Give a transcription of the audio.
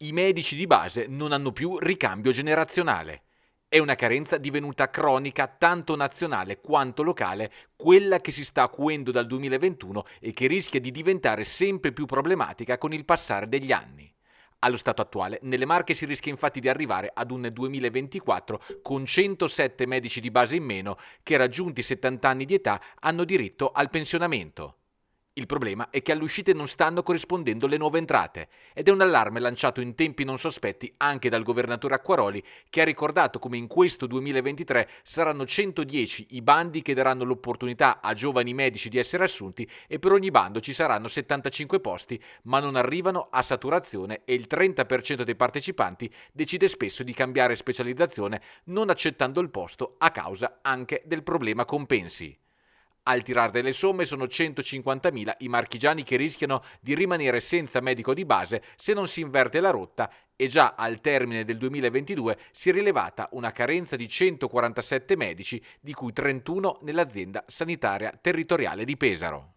i medici di base non hanno più ricambio generazionale. È una carenza divenuta cronica tanto nazionale quanto locale, quella che si sta acuendo dal 2021 e che rischia di diventare sempre più problematica con il passare degli anni. Allo stato attuale, nelle Marche si rischia infatti di arrivare ad un 2024 con 107 medici di base in meno che raggiunti 70 anni di età hanno diritto al pensionamento. Il problema è che alle uscite non stanno corrispondendo le nuove entrate ed è un allarme lanciato in tempi non sospetti anche dal governatore Acquaroli che ha ricordato come in questo 2023 saranno 110 i bandi che daranno l'opportunità a giovani medici di essere assunti e per ogni bando ci saranno 75 posti ma non arrivano a saturazione e il 30% dei partecipanti decide spesso di cambiare specializzazione non accettando il posto a causa anche del problema compensi. Al tirar delle somme sono 150.000 i marchigiani che rischiano di rimanere senza medico di base se non si inverte la rotta e già al termine del 2022 si è rilevata una carenza di 147 medici, di cui 31 nell'azienda sanitaria territoriale di Pesaro.